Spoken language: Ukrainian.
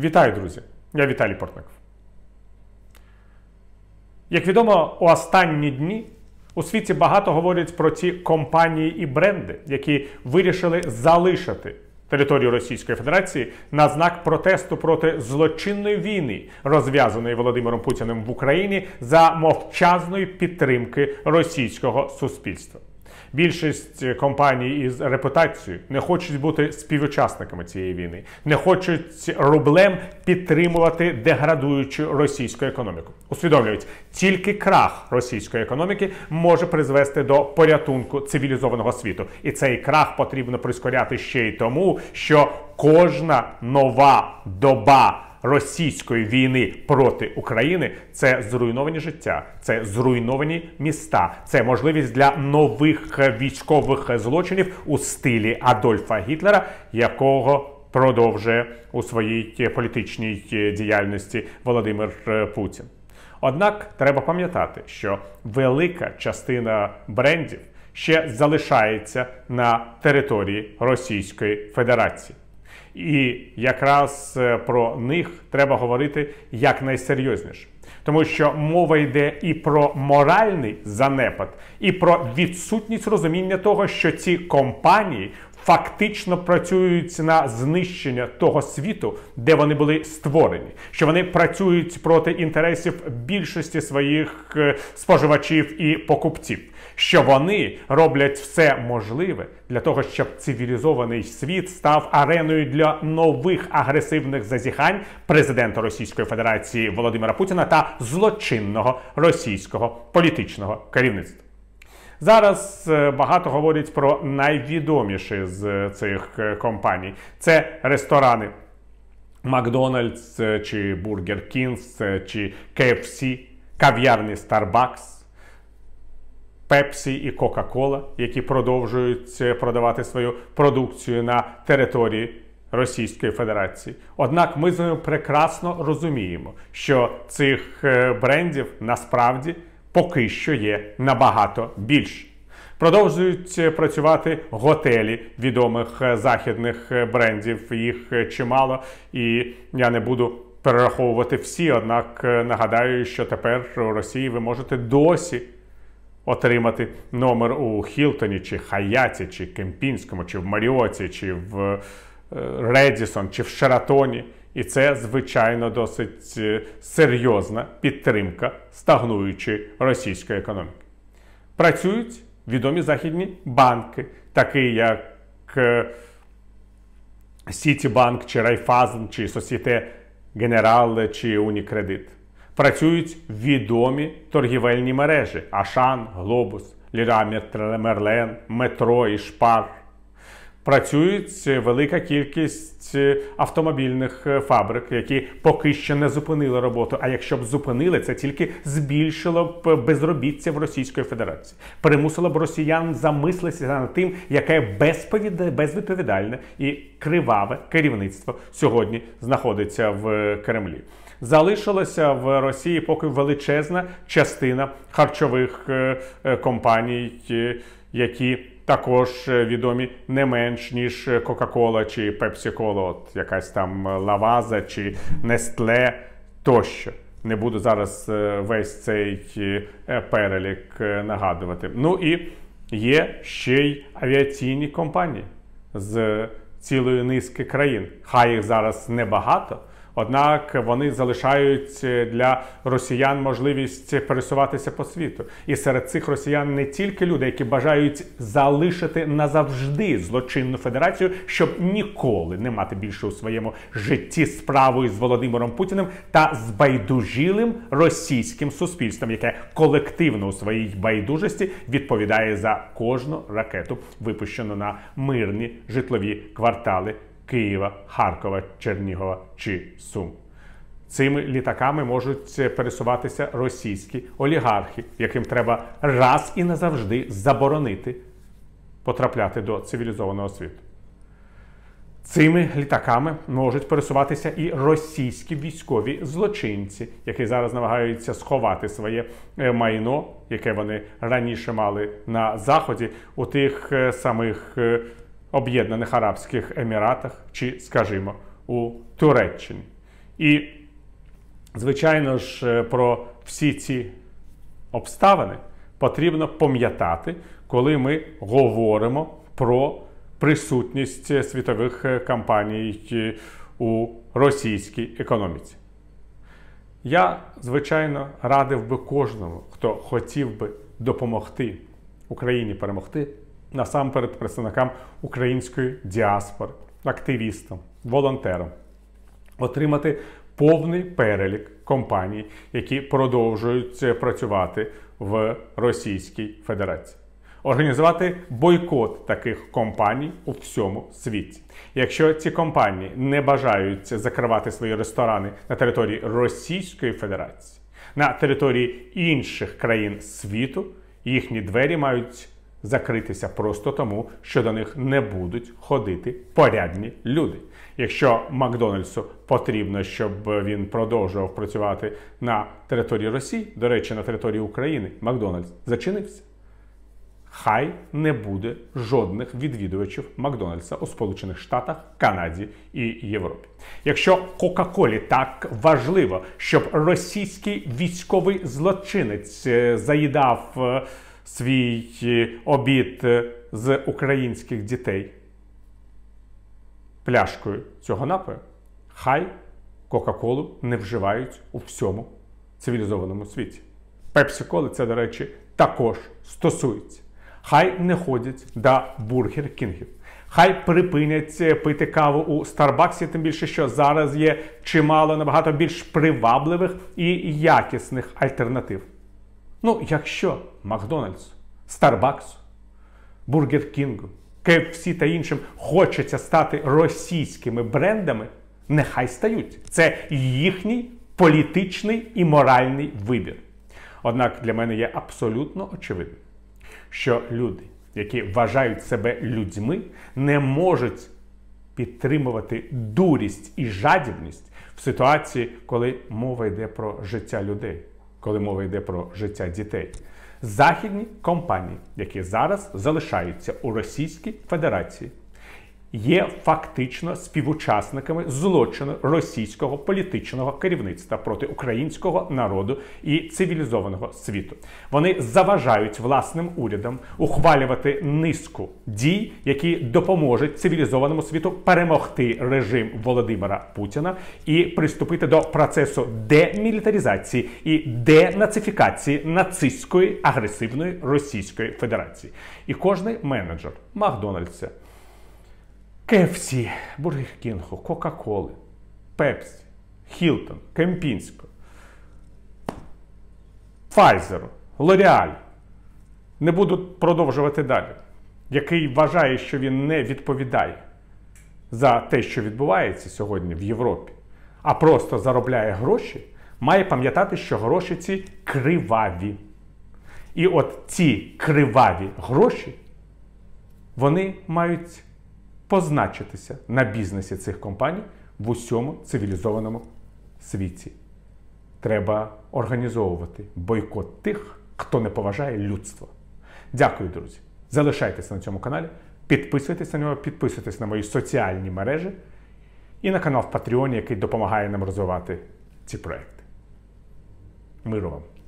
Вітаю, друзі! Я Віталій Портников. Як відомо, у останні дні у світі багато говорять про ті компанії і бренди, які вирішили залишити територію Російської Федерації на знак протесту проти злочинної війни, розв'язаної Володимиром Путіним в Україні за мовчазної підтримки російського суспільства. Більшість компаній із репутацією не хочуть бути співучасниками цієї війни, не хочуть рублем підтримувати деградуючу російську економіку. Усвідомлюють, тільки крах російської економіки може призвести до порятунку цивілізованого світу, і цей крах потрібно прискоряти ще й тому, що кожна нова доба російської війни проти України це зруйновані життя, це зруйновані міста, це можливість для нових військових злочинів у стилі Адольфа Гітлера, якого продовжує у своїй політичній діяльності Володимир Путін. Однак треба пам'ятати, що велика частина брендів ще залишається на території Російської Федерації. І якраз е, про них треба говорити як найсерйозніше, Тому що мова йде і про моральний занепад, і про відсутність розуміння того, що ці компанії фактично працюють на знищення того світу, де вони були створені, що вони працюють проти інтересів більшості своїх е, споживачів і покупців, що вони роблять все можливе для того, щоб цивілізований світ став ареною для нових агресивних зазіхань президента Російської Федерації Володимира Путіна та злочинного російського політичного керівництва. Зараз е, багато говорять про найвідоміші з е, цих е, компаній: це ресторани. Макдональдс чи Бургер Кінс чи KFC, кав'ярні Starbucks, Пепсі і Кока-Кола, які продовжують продавати свою продукцію на території Російської Федерації. Однак ми з вами прекрасно розуміємо, що цих брендів насправді поки що є набагато більш. Продовжують працювати готелі відомих е, західних е, брендів. Їх е, чимало, і я не буду перераховувати всі. Однак нагадаю, що тепер у Росії ви можете досі отримати номер у Хілтоні, чи Хаяті, чи Кемпінському, чи в Маріоті, чи в Редісон, чи в Шератоні. І це, звичайно, досить е, серйозна підтримка стагнуючої російської економіки. Працюють відомі західні банки, такі як е, Сітібанк, чи Райфазн, чи Societe Generale, чи Унікредит. Працюють відомі торгівельні мережі Ашан, Глобус, Ліра Мерлен, Метро і Шпар працюють велика кількість е, автомобільних е, фабрик, які поки ще не зупинили роботу. А якщо б зупинили, це тільки збільшило б безробіття в Російської Федерації, примусило б росіян замислитися над тим, яке безвідповідальне і криваве керівництво сьогодні знаходиться в е, Кремлі. Залишилася в Росії поки величезна частина харчових компаній, які також е, відомі не менш ніж Кока-Кола е, чи Пепсі-Кола, якась там Лаваза е, чи Нестле тощо. Не буду зараз весь цей перелік нагадувати. Ну і є ще й авіаційні компанії з цілої низки країн. Хай їх зараз небагато. Однак вони залишають для росіян можливість пересуватися по світу. І серед цих росіян не тільки люди, які бажають залишити назавжди злочинну федерацію, щоб ніколи не мати більше у своєму житті справу із Володимиром Путіним та з байдужілим російським суспільством, яке колективно у своїй байдужості відповідає за кожну ракету, випущену на мирні житлові квартали. Києва, Харкова, Чернігова чи Сум. Цими літаками можуть пересуватися російські олігархи, яким треба раз і назавжди заборонити потрапляти до цивілізованого світу. Цими літаками можуть пересуватися і російські військові злочинці, які зараз намагаються сховати своє е, майно, яке вони раніше мали на заході у тих е, самих е, Об'єднаних Арабських Еміратах чи, скажімо, у Туреччині. І, звичайно ж, е, про всі ці обставини потрібно пам'ятати, коли ми говоримо про присутність світових е, компаній у російській економіці. Я, звичайно, радив би кожному, хто хотів би допомогти Україні перемогти насамперед представникам української діаспори, активістам, волонтерам, отримати повний перелік компаній, які продовжують е, працювати в Російській Федерації. Організувати бойкот таких компаній у всьому світі. Якщо ці компанії не бажають закривати свої ресторани на території Російської Федерації, на території інших країн світу їхні двері мають закритися просто тому, що до них не будуть ходити порядні люди. Якщо Макдональдсу потрібно, щоб він продовжував працювати на території Росії, до речі, на території України, Макдональдс зачинився. Хай не буде жодних відвідувачів Макдональдса у Сполучених Штатах, Канаді і Європі. Якщо Кока-Колі так важливо, щоб російський військовий злочинець е, заїдав. Е, свій е, обід е, з українських дітей пляшкою цього напою, хай Кока-Колу не вживають у всьому цивілізованому світі. Пепсі-коли це, до речі, також стосується. Хай не ходять до бургер Кінгів. Хай припинять е, пити каву у Старбаксі, тим більше, що зараз є чимало набагато більш привабливих і якісних альтернатив. Ну, якщо Макдональдс, Старбаксу, Бургер Кінгу, KFC та іншим хочеться стати російськими брендами, нехай стають. Це їхній політичний і моральний вибір. Однак для мене є абсолютно очевидно, що люди, які вважають себе людьми, не можуть підтримувати дурість і жадібність в ситуації, коли мова йде про життя людей, коли мова йде про життя дітей західні компанії, які зараз залишаються у Російській Федерації є фактично співучасниками злочину російського політичного керівництва проти українського народу і цивілізованого світу. Вони заважають власним урядам ухвалювати низку дій, які допоможуть цивілізованому світу перемогти режим Володимира Путіна і приступити до процесу демілітаризації і денацифікації нацистської агресивної Російської Федерації. І кожний менеджер Макдональдса. Кефсі, Бургер Кінгу, Кока-Коли, Пепсі, Хілтон, Кемпінсько, Pfizer, L'Oreal. Не буду продовжувати далі, який вважає, що він не відповідає за те, що відбувається сьогодні в Європі, а просто заробляє гроші, має пам'ятати, що гроші ці криваві. І от ці криваві гроші, вони мають позначитися на бізнесі цих компаній в усьому цивілізованому світі. Треба організовувати бойкот тих, хто не поважає людство. Дякую, друзі. Залишайтеся на цьому каналі, підписуйтесь на нього, підписуйтесь на мої соціальні мережі і на канал в Патреоні, який допомагає нам розвивати ці проекти. Миру вам!